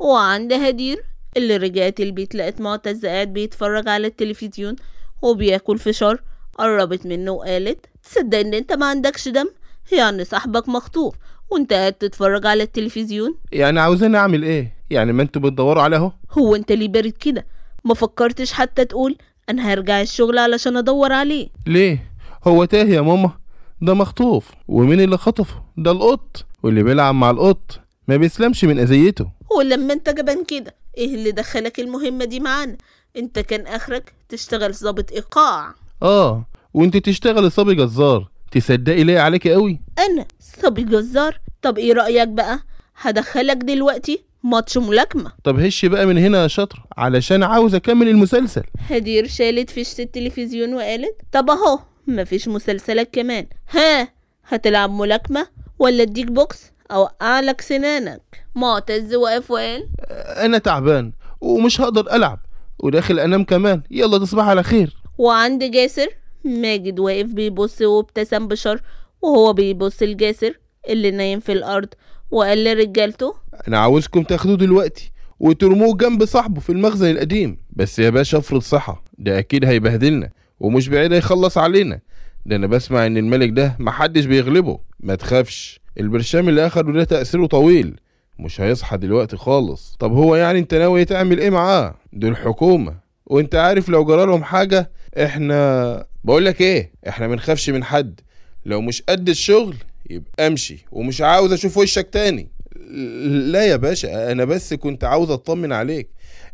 وعند هدير اللي رجعت البيت لقت معتز قاعد بيتفرج على التلفزيون وبياكل فشار قربت منه وقالت تصدق ان انت ما عندكش دم يعني صاحبك مخطوف وانت قاعد تتفرج على التلفزيون يعني عاوزين اعمل ايه يعني ما انتوا بتدوروا على اهو هو انت ليه بارد كده ما فكرتش حتى تقول انا هرجع الشغل علشان ادور عليه ليه هو تاه يا ماما ده مخطوف ومين اللي خطفه ده القط واللي بيلعب مع القط ما بيسلمش من اذيته ولما انت جبان كده ايه اللي دخلك المهمة دي معانا انت كان اخرك تشتغل ظابط ايقاع اه وانت تشتغلي صبي جزار تصدقي ليه عليكي قوي انا صبي جزار طب ايه رايك بقى هدخلك دلوقتي ماتش ملاكمة طب هش بقى من هنا يا شاطرة علشان عاوز أكمل المسلسل هدير شالت فيشة التلفزيون وقالت طب أهو مفيش مسلسلك كمان ها هتلعب ملاكمة ولا أديك بوكس أوقعلك لك سنانك معتز واقف وين؟ انا تعبان ومش هقدر العب وداخل انام كمان يلا تصبح على خير وعند جاسر ماجد واقف بيبص وابتسم بشر وهو بيبص لجاسر اللي نايم في الارض وقال لرجالته انا عاوزكم تاخدوه دلوقتي وترموه جنب صاحبه في المخزن القديم بس يا باشا افرض صحة ده اكيد هيبهدلنا ومش بعيد هيخلص علينا ده انا بسمع ان الملك ده محدش بيغلبه ما تخافش البرشام اللي اخده ده تأثيره طويل مش هيصحى دلوقتي خالص طب هو يعني انت ناوي تعمل ايه معاه دي الحكومة وانت عارف لو جرالهم حاجة احنا بقولك ايه احنا منخافش من حد لو مش قد الشغل يبقى امشي ومش عاوز اشوف وشك تاني لا يا باشا انا بس كنت عاوز اطمن عليك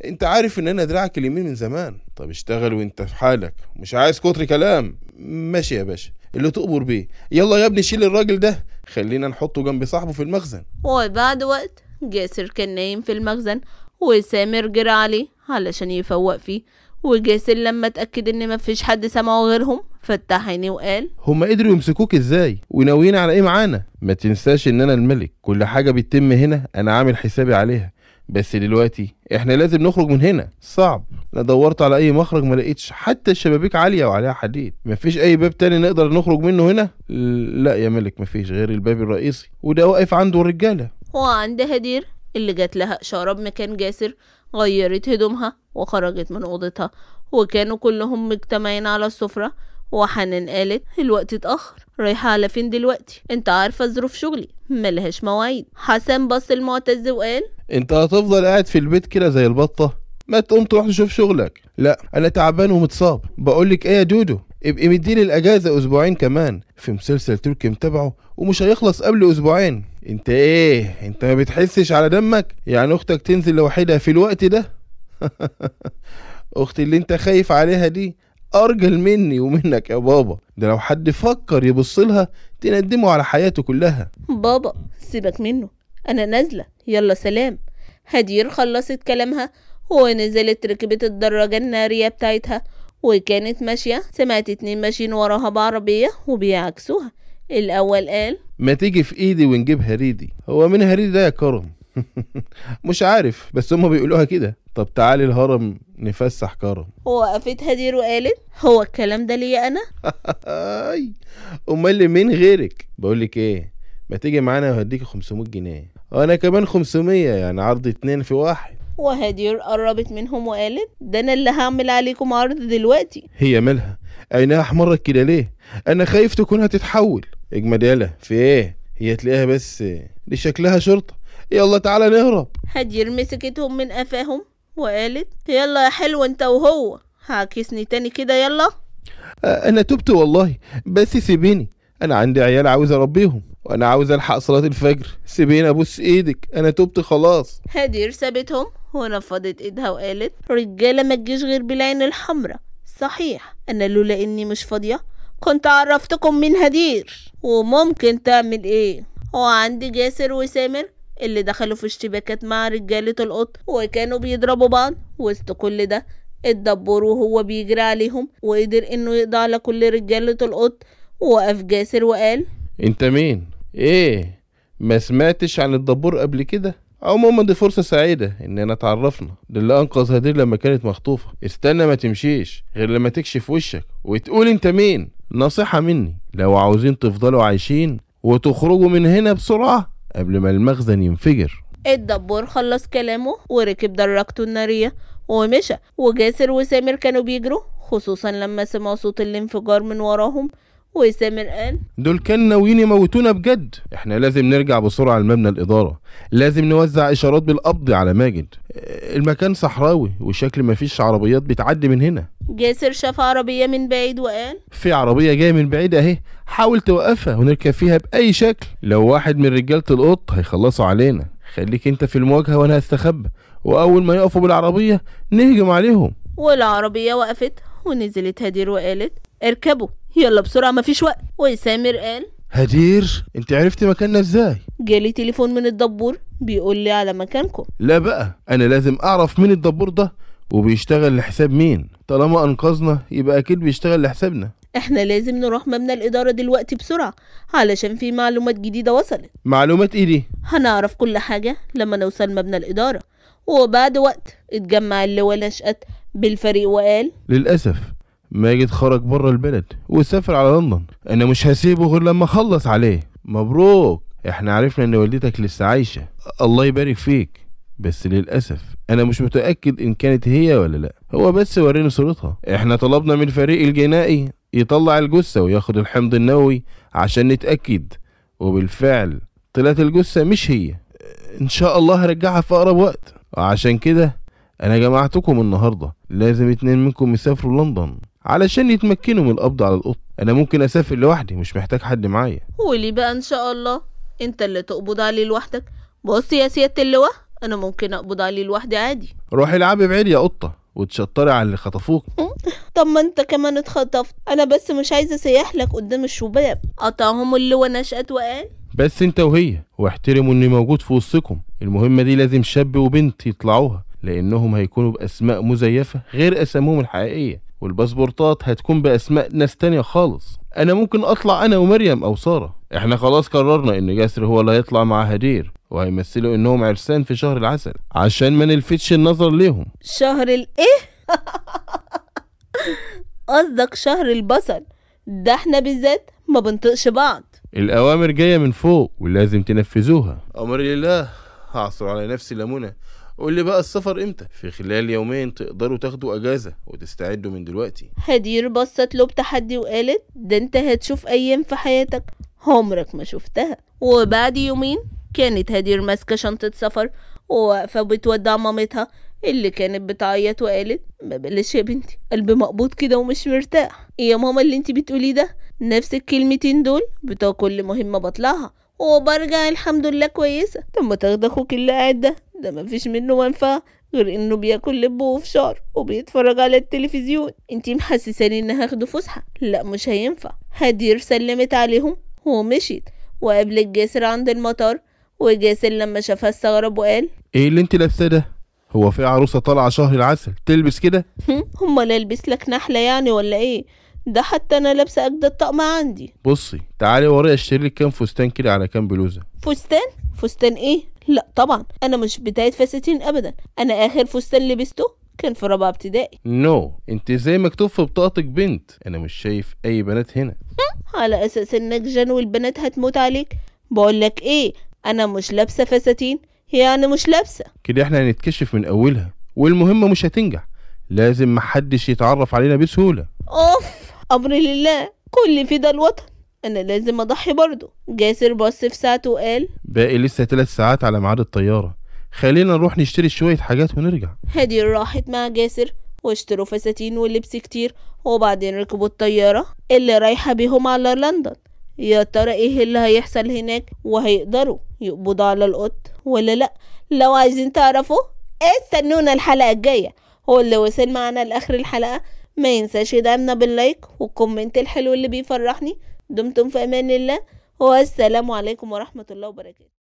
انت عارف ان انا دراعك اليمين من زمان طب اشتغل وانت في حالك مش عايز كتر كلام ماشي يا باشا اللي تؤمر بيه يلا يا ابني شيل الراجل ده خلينا نحطه جنب صاحبه في المخزن وبعد وقت جاسر كان نايم في المخزن وسامر جرى عليه علشان يفوق فيه وجاسر لما اتأكد ان مفيش حد سمعه غيرهم فتح عينيه وقال هما قدروا يمسكوك ازاي وناويين على ايه معانا ما تنساش ان انا الملك كل حاجه بتتم هنا انا عامل حسابي عليها بس دلوقتي احنا لازم نخرج من هنا صعب انا دورت على اي مخرج ما لقيتش حتى الشبابيك عاليه وعليها حديد مفيش اي باب تاني نقدر نخرج منه هنا لا يا ملك مفيش غير الباب الرئيسي وده واقف عنده الرجاله وعند هدير اللي جات لها اشاره بمكان جاسر غيرت هدومها وخرجت من اوضتها وكانوا كلهم مجتمعين على السفره وحنان قالت الوقت اتأخر رايحة على فين دلوقتي انت عارفة ظروف شغلي ملهاش مواعيد حسن بص المعتز وقال انت هتفضل قاعد في البيت كده زي البطة ما تقوم تروح تشوف شغلك لا انا تعبان ومتصاب بقولك ايه يا دودو ابقي مديني الاجازة اسبوعين كمان في مسلسل تركي متابعه ومش هيخلص قبل اسبوعين انت ايه انت ما بتحسش على دمك يعني اختك تنزل لوحدها في الوقت ده اختي اللي انت خايف عليها دي أرجل مني ومنك يا بابا ده لو حد فكر يبص لها تندمه على حياته كلها بابا سيبك منه أنا نازلة يلا سلام هدير خلصت كلامها ونزلت ركبت الدراجة النارية بتاعتها وكانت ماشية سمعت اتنين ماشيين وراها بعربية وبيعكسوها الأول قال ما تيجي في إيدي ونجيب هريدي هو من هريدي ده يا كرم مش عارف بس هم بيقولوها كده طب تعالي الهرم نفسح كرم وقفتها دير وقالت هو الكلام ده ليا انا امال مين غيرك بقول لك ايه ما تيجي معانا وهديك 500 جنيه وانا كمان 500 يعني عرض اتنين في واحد وهدير قربت منهم وقالت ده انا اللي هعمل عليكم عرض دلوقتي هي مالها عينها احمرت كده ليه انا خايف تكون هتتحول اجمد يالا في ايه هي تلاقيها بس دي شكلها شرطه يلا تعالى نهرب هجير مسكتهم من قفاهم وقالت يلا يا حلو انت وهو هعكسني تاني كده يلا آه، انا تبت والله بس سيبيني انا عندي عيال عاوز اربيهم وانا عاوز الحق صلاه الفجر سيبيني ابوس ايدك انا تبت خلاص هدير سابتهم ونفضت ايدها وقالت رجاله ما تجيش غير بالعين الحمراء صحيح انا لولا اني مش فاضيه كنت عرفتكم من هدير وممكن تعمل ايه هو عندي جاسر وسامر اللي دخلوا في اشتباكات مع رجالة القط وكانوا بيضربوا بعض وسط كل ده الدبور وهو بيجري عليهم وقدر انه يقضي على كل رجالة القط وقف جاسر وقال انت مين؟ ايه؟ ما سمعتش عن الدبور قبل كده؟ عموما دي فرصة سعيدة إننا اتعرفنا للي أنقذ هدير لما كانت مخطوفة استنى ما تمشيش غير لما تكشف وشك وتقول أنت مين نصيحة مني لو عاوزين تفضلوا عايشين وتخرجوا من هنا بسرعة قبل ما المخزن ينفجر الدبور خلص كلامه وركب دراجته النارية ومشى وجاسر وسامر كانوا بيجروا خصوصا لما سمعوا صوت الانفجار من وراهم وسام الان دول كان ناويين يموتونا بجد احنا لازم نرجع بسرعه لمبنى الاداره لازم نوزع اشارات بالقبض على ماجد المكان صحراوي وشكل مفيش عربيات بتعدي من هنا جاسر شاف عربيه من بعيد وقال في عربيه جايه من بعيد اهي حاول توقفها ونركب فيها باي شكل لو واحد من رجاله القط هيخلصوا علينا خليك انت في المواجهه وانا هستخبى واول ما يقفوا بالعربيه نهجم عليهم والعربيه وقفت ونزلت هدير وقالت اركبوا يلا بسرعة مفيش وقت وسامر قال هدير انت عرفتي مكاننا ازاي جالي تليفون من الدبور بيقول لي على مكانكم لا بقى انا لازم اعرف مين الدبور ده وبيشتغل لحساب مين طالما انقذنا يبقى اكيد بيشتغل لحسابنا احنا لازم نروح مبنى الاداره دلوقتي بسرعه علشان في معلومات جديده وصلت معلومات ايه دي هنعرف كل حاجه لما نوصل مبنى الاداره وبعد وقت اتجمع اللواء نشأت بالفريق وقال للأسف ماجد خرج بره البلد وسافر على لندن انا مش هسيبه غير لما اخلص عليه مبروك احنا عرفنا ان والدتك لسه عايشه الله يبارك فيك بس للاسف انا مش متاكد ان كانت هي ولا لا هو بس وريني صورتها احنا طلبنا من الفريق الجنائي يطلع الجثه وياخد الحمض النووي عشان نتاكد وبالفعل طلعت الجثه مش هي ان شاء الله هرجعها في اقرب وقت وعشان كده انا جمعتكم النهارده لازم اتنين منكم يسافروا لندن علشان يتمكنوا من القبض على القط انا ممكن اسافر لوحدي مش محتاج حد معايا ولي بقى ان شاء الله انت اللي تقبض عليه لوحدك بص يا سيادة اللواء انا ممكن اقبض عليه لوحدي عادي روحي العبي بعيد يا قطة وتشطري على اللي خطفوك طب ما انت كمان اتخطفت انا بس مش عايزه اسيح لك قدام الشباب قطعهم اللي ونشأت وقال بس انت وهي واحترموا اني موجود في وسطكم المهمه دي لازم شاب وبنت يطلعوها لانهم هيكونوا باسماء مزيفه غير اسامهم الحقيقيه والباسبورتات هتكون باسماء ناس تانية خالص انا ممكن اطلع انا ومريم او ساره احنا خلاص قررنا ان جسر هو اللي هيطلع مع هدير وهيمثلوا انهم عرسان في شهر العسل عشان ما نلفتش النظر ليهم شهر الايه قصدك شهر البصل ده احنا بالذات ما بنطقش بعض الأوامر جاية من فوق ولازم تنفذوها أمر لله هعصر على نفسي لمونة قول لي بقى السفر امتى في خلال يومين تقدروا تاخدوا اجازه وتستعدوا من دلوقتي هدير بصت له بتحدي وقالت ده انت هتشوف ايام في حياتك عمرك ما شفتها وبعد يومين كانت هدير ماسكه شنطه سفر وواقفه بتودع مامتها اللي كانت بتعيط وقالت ما بلاش يا بنتي قلبي مقبوض كده ومش مرتاح ايه يا ماما اللي انت بتقوليه ده نفس الكلمتين دول بتوع كل مهمه بطلعها وبرجع الحمد لله كويسه طب ما تاخد اخوك اللي قاعد ده ده مفيش منه منفعة غير انه بياكل لب وفشار وبيتفرج على التلفزيون انتي محسساني ان هاخده فسحة لا مش هينفع هدير سلمت عليهم ومشيت وقبل جاسر عند المطار وجاسر لما شافها استغرب وقال ايه اللي انت لابسه ده هو في عروسة طالعة شهر العسل تلبس كده امال البس لك نحلة يعني ولا ايه ده حتى انا لابسه اجدد طقم عندي بصي تعالي ورايا اشتري لك كام فستان كده على كام بلوزه فستان فستان ايه لا طبعا انا مش بدايه فساتين ابدا انا اخر فستان لبسته كان في رابعه ابتدائي نو no. انت زي مكتوب في بطاقتك بنت انا مش شايف اي بنات هنا على اساس انك جن والبنات هتموت عليك بقول لك ايه انا مش لابسه فساتين يعني مش لابسه كده احنا هنتكشف من اولها والمهمه مش هتنجح لازم محدش يتعرف علينا بسهوله اوف امر لله كل في ده الوطن انا لازم اضحي برضه جاسر بص في ساعته وقال باقي لسه تلات ساعات على ميعاد الطيارة خلينا نروح نشتري شوية حاجات ونرجع هدي راحت مع جاسر واشتروا فساتين ولبس كتير وبعدين ركبوا الطيارة اللي رايحة بيهم على لندن يا ترى ايه اللي هيحصل هناك وهيقدروا يقبضوا على القط ولا لأ لو عايزين تعرفوا استنونا الحلقة الجاية هو اللي وصل معنا لآخر الحلقة ما ينساش يدعمنا باللايك والكومنت الحلو اللي بيفرحني دمتم في امان الله والسلام عليكم ورحمه الله وبركاته